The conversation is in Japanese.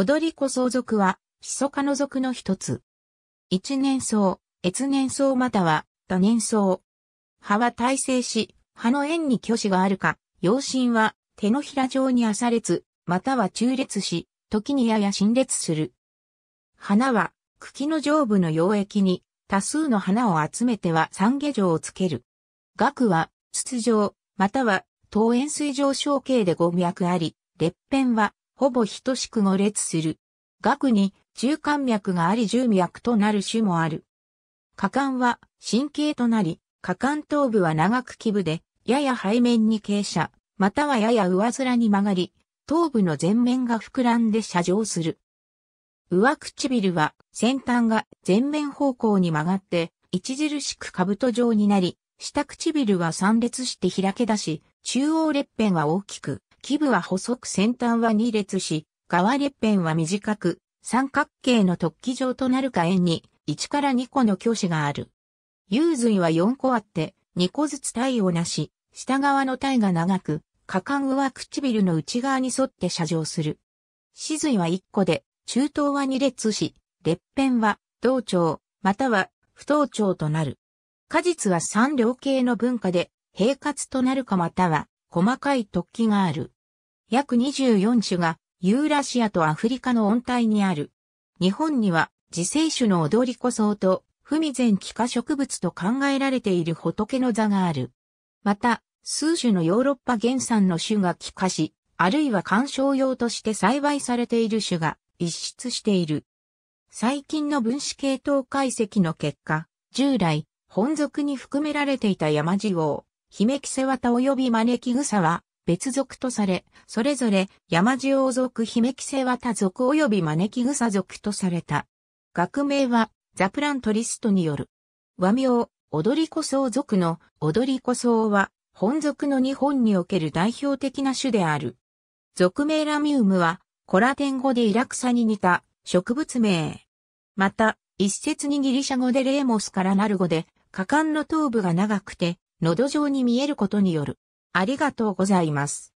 踊り子相続は、ひそかの属の一つ。一年草、越年草または、多年草。葉は耐性し、葉の縁に虚子があるか、葉心は手のひら状に浅裂、または中裂し、時にやや心裂する。花は、茎の上部の溶液に、多数の花を集めては三下状をつける。額は、筒状、または、桃円水状小径で合脈あり、裂片は、ほぼ等しく5列する。額に中間脈があり重脈となる種もある。下管は神経となり、下管頭部は長く基部で、やや背面に傾斜、またはやや上面に曲がり、頭部の前面が膨らんで射上する。上唇は先端が前面方向に曲がって、著しく兜状になり、下唇は散列して開け出し、中央列片は大きく、基部は細く先端は2列し、側裂辺は短く、三角形の突起状となるか円に、1から2個の教師がある。有髄は4個あって、2個ずつ体をなし、下側の体が長く、下間は唇の内側に沿って射状する。死髄は1個で、中等は2列し、裂片は、同調または、不等調となる。果実は三両系の文化で、平滑となるかまたは、細かい突起がある。約24種がユーラシアとアフリカの温帯にある。日本には自生種の踊り子草と不未全気化植物と考えられている仏の座がある。また、数種のヨーロッパ原産の種が気化し、あるいは観賞用として栽培されている種が一出している。最近の分子系統解析の結果、従来、本属に含められていた山地王、姫セワタ及び招き草は別族とされ、それぞれ山塩メ姫セワタ族及び招き草族とされた。学名はザプラントリストによる。和名、踊り子草族の踊り子草は本族の日本における代表的な種である。俗名ラミウムはコラテン語でイラクサに似た植物名。また、一説にギリシャ語でレーモスからなる語で、果敢の頭部が長くて、喉状に見えることによる。ありがとうございます。